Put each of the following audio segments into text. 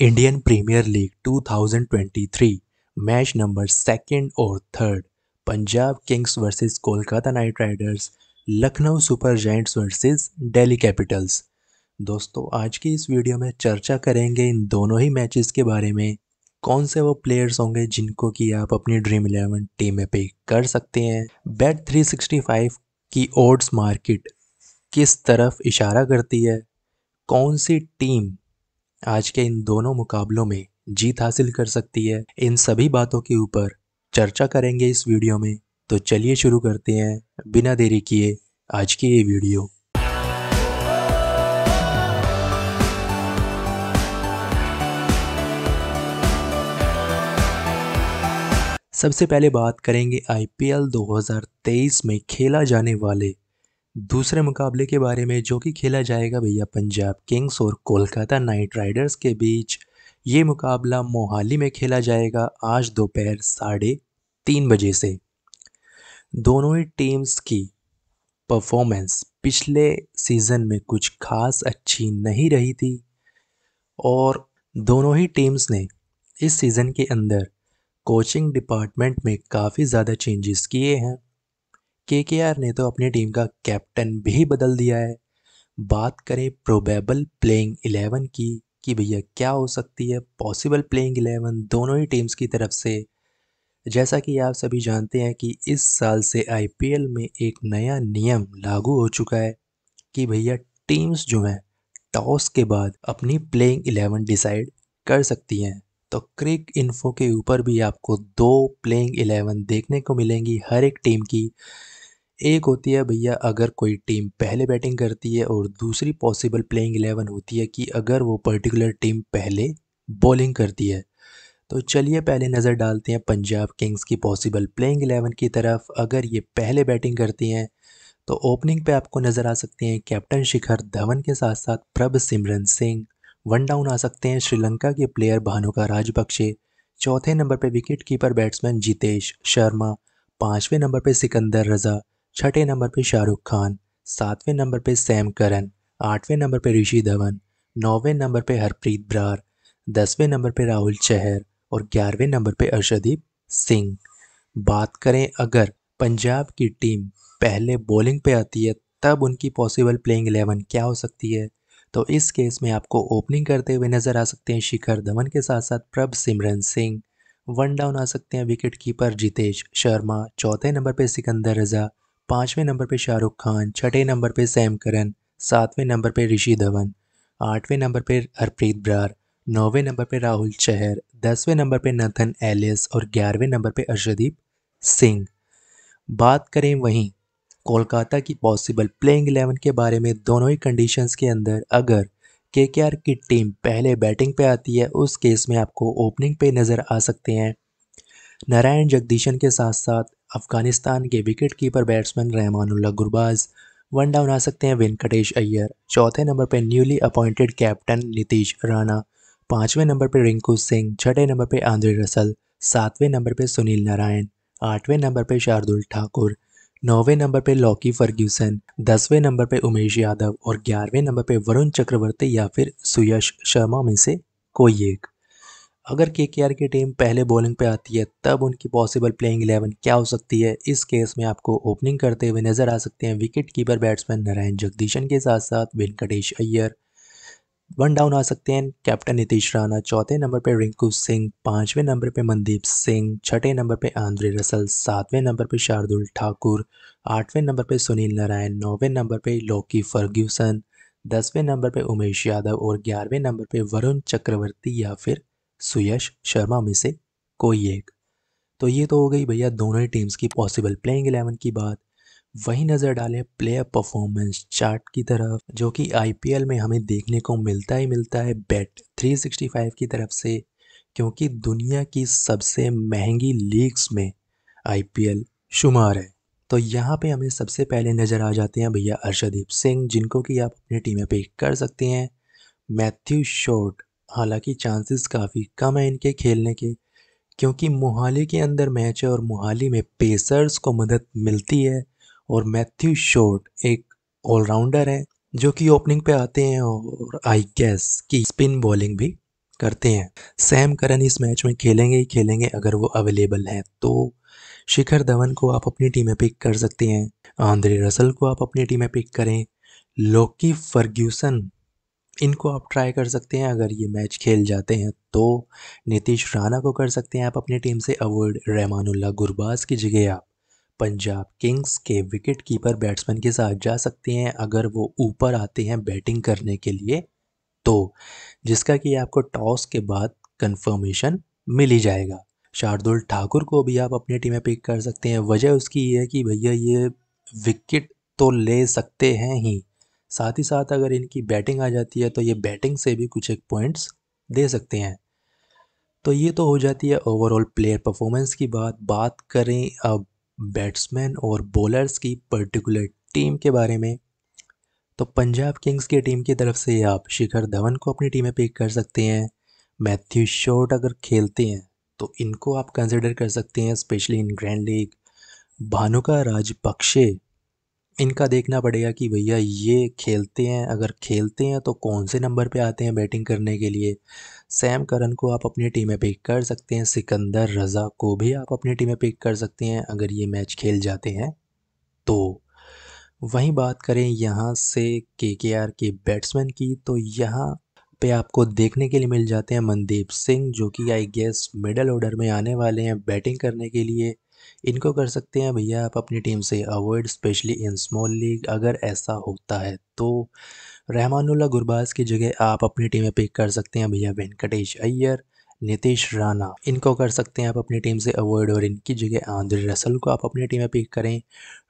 Indian premier league 2023 match number second और third Punjab kings versus Kolkata knight riders Lucknow super giants versus Delhi capitals दोस्तों आज की इस वीडियो में चर्चा करेंगे इन दोनों ही मैचेस के बारे में कौन से वो प्लेयर्स होंगे जिनको कि आप अपनी ड्रीम इलेवन टीम में पे कर सकते हैं बैट 365 की ओड्स मार्केट किस तरफ इशारा करती है कौन सी टीम आज के इन दोनों मुकाबलों में जीत हासिल कर सकती है इन सभी बातों के ऊपर चर्चा करेंगे इस वीडियो में तो चलिए शुरू करते हैं बिना देरी किए आज की ये वीडियो सबसे पहले बात करेंगे आईपीएल 2023 में खेला जाने वाले दूसरे मुकाबले के बारे में जो कि खेला जाएगा भैया पंजाब किंग्स और कोलकाता नाइट राइडर्स के बीच ये मुकाबला मोहाली में खेला जाएगा आज दोपहर साढ़े तीन बजे से दोनों ही टीम्स की परफॉर्मेंस पिछले सीज़न में कुछ खास अच्छी नहीं रही थी और दोनों ही टीम्स ने इस सीज़न के अंदर कोचिंग डिपार्टमेंट में काफ़ी ज़्यादा चेंजेस किए हैं के ने तो अपनी टीम का कैप्टन भी बदल दिया है बात करें प्रोबेबल प्लेइंग इलेवन की कि भैया क्या हो सकती है पॉसिबल प्लेइंग इलेवन दोनों ही टीम्स की तरफ से जैसा कि आप सभी जानते हैं कि इस साल से आईपीएल में एक नया नियम लागू हो चुका है कि भैया टीम्स जो हैं टॉस के बाद अपनी प्लेइंग इलेवन डिसाइड कर सकती हैं तो क्रिक इन्फो के ऊपर भी आपको दो प्लेइंग इलेवन देखने को मिलेंगी हर एक टीम की एक होती है भैया अगर कोई टीम पहले बैटिंग करती है और दूसरी पॉसिबल प्लेइंग इलेवन होती है कि अगर वो पर्टिकुलर टीम पहले बॉलिंग करती है तो चलिए पहले नज़र डालते हैं पंजाब किंग्स की पॉसिबल प्लेइंग इलेवन की तरफ अगर ये पहले बैटिंग करती हैं तो ओपनिंग पे आपको नज़र आ सकते हैं कैप्टन शिखर धवन के साथ साथ प्रभ सिमरन सिंह वन डाउन आ सकते हैं श्रीलंका के प्लेयर भानुका राजपक्षे चौथे नंबर पर wicket keeper batsman Jitesh Sharma पाँचवें नंबर पर सिकंदर रज़ा छठे नंबर पे शाहरुख खान सातवें नंबर पे सैम करन आठवें नंबर पे ऋषि धवन नौवें नंबर पे हरप्रीत ब्रार दसवें नंबर पे राहुल चहर और ग्यारहवें नंबर पे अर्षदीप सिंह बात करें अगर पंजाब की टीम पहले बॉलिंग पे आती है तब उनकी पॉसिबल प्लेइंग एलेवन क्या हो सकती है तो इस केस में आपको ओपनिंग करते हुए नज़र आ सकते हैं शिखर धवन के साथ साथ प्रभ सिमरन सिंह वन डाउन आ सकते हैं विकेट कीपर जितेश शर्मा चौथे नंबर पे सिकंदर रजा पाँचवें नंबर पे शाहरुख खान छठे नंबर पे सैम करन सातवें नंबर पे ऋषि धवन आठवें नंबर पे हरप्रीत ब्रार नौवें नंबर पे राहुल चहर दसवें नंबर पे नथन एलिस और ग्यारहवें नंबर पे अर्शदीप सिंह बात करें वहीं कोलकाता की पॉसिबल प्लेइंग एलेवन के बारे में दोनों ही कंडीशंस के अंदर अगर के की टीम पहले बैटिंग पे आती है उस केस में आपको ओपनिंग पे नज़र आ सकते हैं नारायण जगदीशन के साथ साथ अफगानिस्तान के wicket keeper batsman Rahmanullah Gurbaz one down आ सकते हैं वेंकटेश अय्यर चौथे नंबर पर newly appointed captain Nitish Rana पाँचवें नंबर पर रिंकू सिंह छठे नंबर पर आंद्रे रसल सातवें नंबर पर सुनील नारायण आठवें नंबर पर शार्दुल ठाकुर नौवें नंबर पर लॉकी फर्ग्यूसन दसवें नंबर पर उमेश यादव और ग्यारहवें नंबर पर वरुण चक्रवर्ती या फिर सुयश शर्मा में से कोई एक अगर के के की टीम पहले बॉलिंग पे आती है तब उनकी पॉसिबल प्लेइंग इलेवन क्या हो सकती है इस केस में आपको ओपनिंग करते हुए नजर आ सकते हैं wicket keeper batsman Narayan Jagadeesan के साथ साथ वेंकटेश अय्यर वन डाउन आ सकते हैं कैप्टन नीतीश राणा चौथे नंबर पे रिंकू सिंह पाँचवें नंबर पे मनदीप सिंह छठे नंबर पे आंद्रे रसल सातवें नंबर पे शार्दुल ठाकुर आठवें नंबर पे सुनील नारायण नौवें नंबर पे लौकी फर्ग्यूसन दसवें नंबर पे उमेश यादव और ग्यारहवें नंबर पे वरुण चक्रवर्ती या फिर सुयश शर्मा में से कोई एक तो ये तो हो गई भैया दोनों ही टीम्स की पॉसिबल प्लेइंग एलेवन की बात वही नज़र डालें प्लेयर परफॉर्मेंस चार्ट की तरफ जो कि आईपीएल में हमें देखने को मिलता ही मिलता है बैट 365 की तरफ से क्योंकि दुनिया की सबसे महंगी लीग्स में आईपीएल शुमार है तो यहाँ पे हमें सबसे पहले नज़र आ जाते हैं भैया अर्षदीप सिंह जिनको कि आप अपनी टीमें पे कर सकते हैं मैथ्यू शोट हालांकि चांसेस काफ़ी कम हैं इनके खेलने के क्योंकि मोहाली के अंदर मैच है और मोहाली में पेसर्स को मदद मिलती है और मैथ्यू शोट एक ऑलराउंडर हैं जो कि ओपनिंग पे आते हैं और आई गैस की स्पिन बॉलिंग भी करते हैं सैम करन इस मैच में खेलेंगे ही खेलेंगे अगर वो अवेलेबल हैं तो शिखर धवन को आप अपनी टीम में पिक कर सकते हैं आंद्रे रसल को आप अपनी टीम में पिक करें लोकी फर्ग्यूसन इनको आप ट्राई कर सकते हैं अगर ये मैच खेल जाते हैं तो नीतीश राणा को कर सकते हैं आप अपनी टीम से अवॉर्ड रहमानुल्ला गुरबाज की जगह आप पंजाब किंग्स के विकेट कीपर बैट्समैन के साथ जा सकते हैं अगर वो ऊपर आते हैं बैटिंग करने के लिए तो जिसका कि आपको टॉस के बाद कंफर्मेशन मिल ही जाएगा शार्दुल ठाकुर को भी आप अपनी टीम में पिक कर सकते हैं वजह उसकी ये है कि भैया ये विकेट तो ले सकते हैं ही साथ ही साथ अगर इनकी बैटिंग आ जाती है तो ये बैटिंग से भी कुछ एक पॉइंट्स दे सकते हैं तो ये तो हो जाती है ओवरऑल प्लेयर परफॉर्मेंस की बात बात करें अब बैट्समैन और बॉलर्स की पर्टिकुलर टीम के बारे में तो पंजाब किंग्स की टीम की तरफ से आप शिखर धवन को अपनी टीम में पिक कर सकते हैं मैथ्यू शॉर्ट अगर खेलते हैं तो इनको आप कंसिडर कर सकते हैं specially in grand league Bhanuka Rajapaksa इनका देखना पड़ेगा कि भैया ये खेलते हैं अगर खेलते हैं तो कौन से नंबर पे आते हैं बैटिंग करने के लिए सैम करन को आप अपनी टीम में पिक कर सकते हैं सिकंदर रज़ा को भी आप अपनी टीम में पिक कर सकते हैं अगर ये मैच खेल जाते हैं तो वहीं बात करें यहाँ से के के आर के बैट्समैन की तो यहाँ पे आपको देखने के लिए मिल जाते हैं मनदीप सिंह जो कि आई गेस मिडल ऑर्डर में आने वाले हैं बैटिंग करने के लिए इनको कर सकते हैं भैया आप अपनी टीम से avoid specially in small league अगर ऐसा होता है तो रहमानुल्ला गुरबाज की जगह आप अपनी टीम में पिक कर सकते हैं भैया वेंकटेश अय्यर नितेश राणा इनको कर सकते हैं आप अपनी टीम से अवॉइड और इनकी जगह आंद्रे रसल को आप अपनी टीम में पिक करें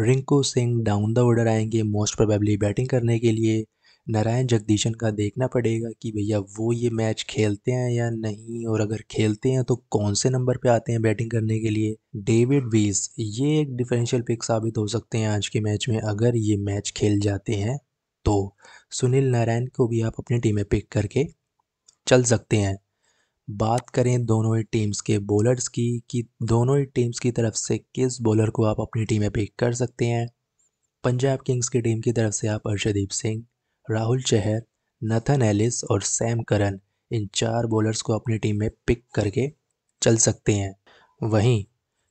Rinku Singh down the order आएंगे मोस्ट प्रोबेबली बैटिंग करने के लिए नारायण जगदीशन का देखना पड़ेगा कि भैया वो ये मैच खेलते हैं या नहीं और अगर खेलते हैं तो कौन से नंबर पे आते हैं बैटिंग करने के लिए डेविड वीस ये एक डिफरेंशियल पिक साबित हो सकते हैं आज के मैच में अगर ये मैच खेल जाते हैं तो सुनील नारायण को भी आप अपनी टीम में पिक करके चल सकते हैं बात करें दोनों ही टीम्स के बॉलर्स की कि दोनों ही टीम्स की तरफ से किस बॉलर को आप अपनी टीम में पिक कर सकते हैं पंजाब किंग्स की टीम की तरफ से आप अर्षदीप सिंह राहुल चहर नथन एलिस और सैम करन इन चार बॉलर्स को अपनी टीम में पिक करके चल सकते हैं वहीं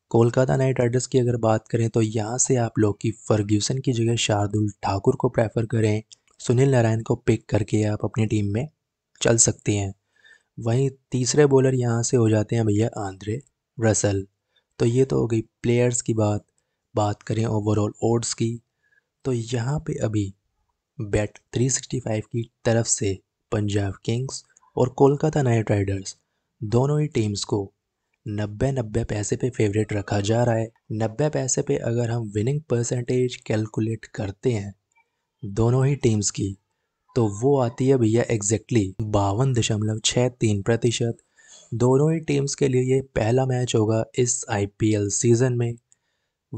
कोलकाता नाइट राइडर्स की अगर बात करें तो यहाँ से आप लोग की फर्ग्यूसन की जगह शार्दुल ठाकुर को प्रेफर करें सुनील नारायण को पिक करके आप अपनी टीम में चल सकते हैं वहीं तीसरे बॉलर यहाँ से हो जाते हैं भैया आंद्रे रसल तो ये तो हो गई प्लेयर्स की बात बात करें ओवरऑल ओड्स की तो यहाँ पे अभी बैट 365 की तरफ से पंजाब किंग्स और कोलकाता नाइट राइडर्स दोनों ही टीम्स को नब्बे नब्बे पैसे पे फेवरेट रखा जा रहा है नब्बे पैसे पे अगर हम विनिंग परसेंटेज कैलकुलेट करते हैं दोनों ही टीम्स की तो वो आती है भैया एग्जैक्टली बावन दशमलव छः तीन प्रतिशत दोनों ही टीम्स के लिए ये पहला मैच होगा इस आईपीएल सीज़न में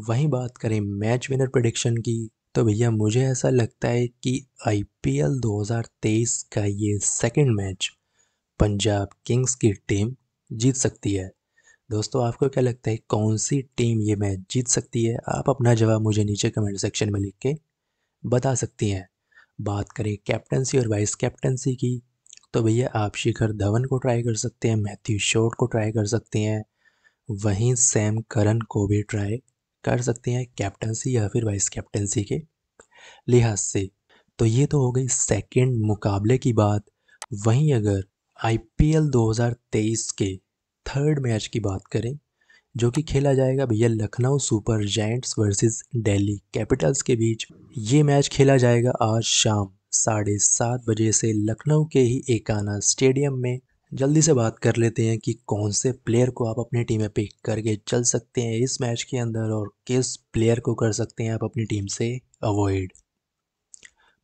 वहीं बात करें मैच विनर प्रडिक्शन की तो भैया मुझे ऐसा लगता है कि आईपीएल 2023 का ये सेकंड मैच पंजाब किंग्स की टीम जीत सकती है दोस्तों आपको क्या लगता है कौन सी टीम ये मैच जीत सकती है आप अपना जवाब मुझे नीचे कमेंट सेक्शन में लिख के बता सकती हैं बात करें कैप्टनसी और वाइस कैप्टनसी की तो भैया आप शिखर धवन को ट्राई कर सकते हैं मैथ्यू शोर्ट को ट्राई कर सकते हैं वहीं सैम करन को भी ट्राई कर सकते हैं कैप्टनसी या फिर वाइस कैप्टनसी के लिहाज से तो ये तो हो गई सेकेंड मुकाबले की बात वहीं अगर आईपीएल 2023 के थर्ड मैच की बात करें जो कि खेला जाएगा भैया Lucknow super giants versus Delhi capitals के बीच ये मैच खेला जाएगा आज शाम साढ़े सात बजे से लखनऊ के ही एकाना स्टेडियम में जल्दी से बात कर लेते हैं कि कौन से प्लेयर को आप अपनी टीम में पिक करके चल सकते हैं इस मैच के अंदर और किस प्लेयर को कर सकते हैं आप अपनी टीम से अवॉइड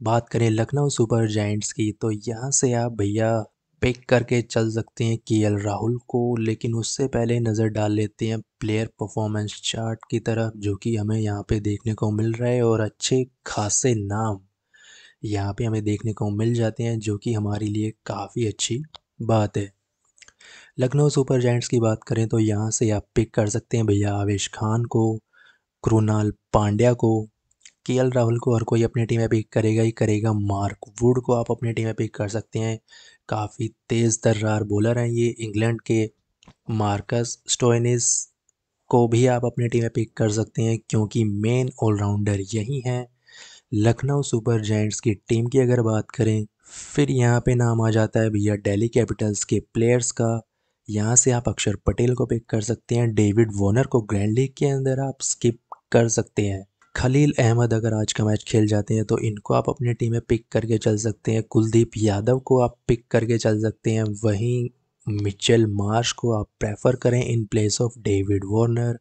बात करें लखनऊ सुपर जाइंट्स की तो यहाँ से आप भैया पिक करके चल सकते हैं के राहुल को लेकिन उससे पहले नज़र डाल लेते हैं प्लेयर परफॉर्मेंस चार्ट की तरफ जो कि हमें यहाँ पे देखने को मिल रहा है और अच्छे खासे नाम यहाँ पे हमें देखने को मिल जाते हैं जो कि हमारे लिए काफ़ी अच्छी बात है लखनऊ सुपर जाइंट्स की बात करें तो यहाँ से आप पिक कर सकते हैं भैया आवेश खान को क्रूनाल पांड्या को के राहुल को और कोई अपनी टीम में पिक करेगा ही करेगा मार्क वुड को आप अपनी टीम में पिक कर सकते हैं काफ़ी तेज़ तर्रार बॉलर हैं ये इंग्लैंड के मार्कस स्टोइनिस को भी आप अपनी टीम में पिक कर सकते हैं क्योंकि मेन ऑलराउंडर यही हैं लखनऊ सुपर जाइंट्स की टीम की अगर बात करें फिर यहाँ पे नाम आ जाता है भैया डेली कैपिटल्स के प्लेयर्स का यहाँ से आप अक्षर पटेल को पिक कर सकते हैं डेविड वॉर्नर को ग्रैंड लीग के अंदर आप स्किप कर सकते हैं खलील अहमद अगर आज का मैच खेल जाते हैं तो इनको आप अपनी टीम में पिक करके चल सकते हैं कुलदीप यादव को आप पिक करके चल सकते हैं वहीं मिचेल मार्श को आप प्रेफर करें in place of David Warner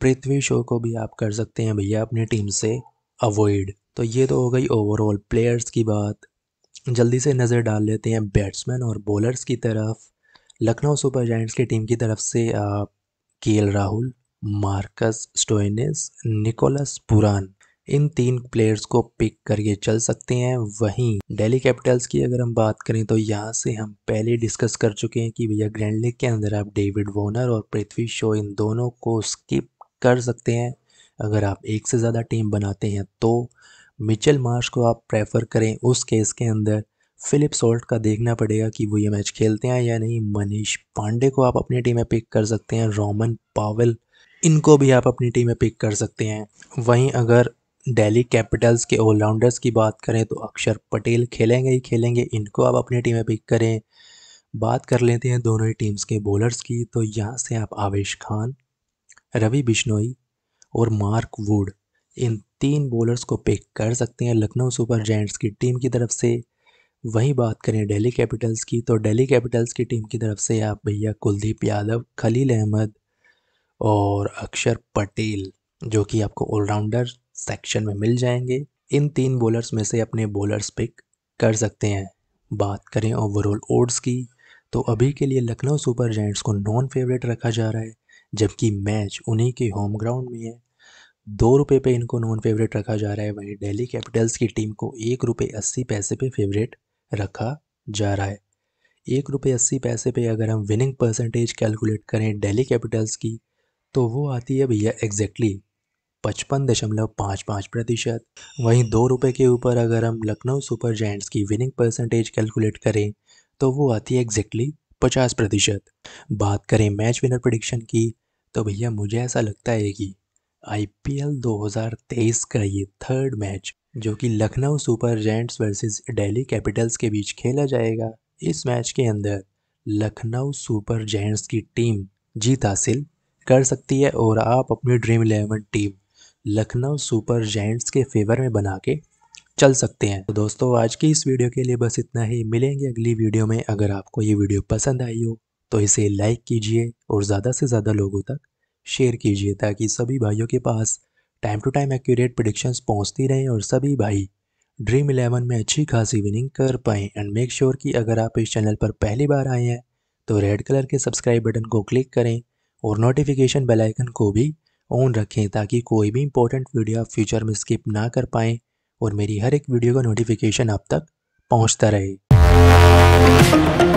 Prithvi Shaw को भी आप कर सकते हैं भैया अपनी टीम से अवॉइड तो ये तो हो गई ओवरऑल प्लेयर्स की बात जल्दी से नज़र डाल लेते हैं बैट्समैन और बॉलर्स की तरफ लखनऊ सुपर जाइंट्स की टीम की तरफ से के राहुल मार्कस स्टोइनिस निकोलस पुरान इन तीन प्लेयर्स को पिक करके चल सकते हैं वहीं दिल्ली कैपिटल्स की अगर हम बात करें तो यहाँ से हम पहले डिस्कस कर चुके हैं कि भैया ग्रैंड लीग के अंदर आप डेविड वोनर और पृथ्वी शो इन दोनों को स्किप कर सकते हैं अगर आप एक से ज़्यादा टीम बनाते हैं तो मिचेल मार्श को आप प्रेफर करें उस केस के अंदर फिलिप सोल्ट का देखना पड़ेगा कि वो ये मैच खेलते हैं या नहीं मनीष पांडे को आप अपनी टीम में पिक कर सकते हैं रोमन पावल इनको भी आप अपनी टीम में पिक कर सकते हैं वहीं अगर दिल्ली कैपिटल्स के ऑलराउंडर्स की बात करें तो अक्षर पटेल खेलेंगे ही खेलेंगे इनको आप अपनी टीम में पिक करें बात कर लेते हैं दोनों ही टीम्स के बॉलर्स की तो यहाँ से आप आवेश खान रवि बिश्नोई और मार्क वुड इन तीन बॉलर्स को पिक कर सकते हैं लखनऊ सुपर जैंट्स की टीम की तरफ से वहीं बात करें दिल्ली कैपिटल्स की तो दिल्ली कैपिटल्स की टीम की तरफ से आप भैया कुलदीप यादव खलील अहमद और अक्षर पटेल जो कि आपको ऑलराउंडर सेक्शन में मिल जाएंगे इन तीन बॉलर्स में से अपने बॉलर्स पिक कर सकते हैं बात करें ओवरऑल ओड्स की तो अभी के लिए लखनऊ सुपर जैंट्स को नॉन फेवरेट रखा जा रहा है जबकि मैच उन्हीं के होम ग्राउंड में है दो रुपये पे इनको नॉन फेवरेट रखा जा रहा है वहीं डेली कैपिटल्स की टीम को एक रुपये अस्सी पैसे पे फेवरेट रखा जा रहा है एक रुपये अस्सी पैसे पे अगर हम विनिंग परसेंटेज कैलकुलेट करें डेली कैपिटल्स की तो वो आती है भैया एग्जैक्टली पचपन दशमलव पाँच पाँच प्रतिशत वहीं दो रुपये के ऊपर अगर हम लखनऊ सुपर जैंट्स की विनिंग परसेंटेज कैलकुलेट करें तो वो आती है एग्जैक्टली पचास प्रतिशत बात करें मैच विनर प्रडिक्शन की तो भैया मुझे ऐसा लगता है कि आईपीएल 2023 का ये थर्ड मैच जो कि Lucknow super giants versus Delhi capitals के बीच खेला जाएगा इस मैच के अंदर लखनऊ सुपर जैंट्स की टीम जीत हासिल कर सकती है और आप अपनी dream eleven team Lucknow super giants के फेवर में बना के चल सकते हैं तो दोस्तों आज की इस वीडियो के लिए बस इतना ही मिलेंगे अगली वीडियो में अगर आपको ये वीडियो पसंद आई हो तो इसे लाइक कीजिए और ज़्यादा से ज़्यादा लोगों तक शेयर कीजिए ताकि सभी भाइयों के पास time to time accurate prediction पहुँचती रहें और सभी भाई ड्रीम इलेवन में अच्छी खासी विनिंग कर पाएँ एंड मेक श्योर कि अगर आप इस चैनल पर पहली बार आए हैं तो रेड कलर के सब्सक्राइब बटन को क्लिक करें और नोटिफिकेशन बेल आइकन को भी ऑन रखें ताकि कोई भी इंपॉर्टेंट वीडियो आप फ्यूचर में स्किप ना कर पाएँ और मेरी हर एक वीडियो का नोटिफिकेशन आप तक पहुँचता रहे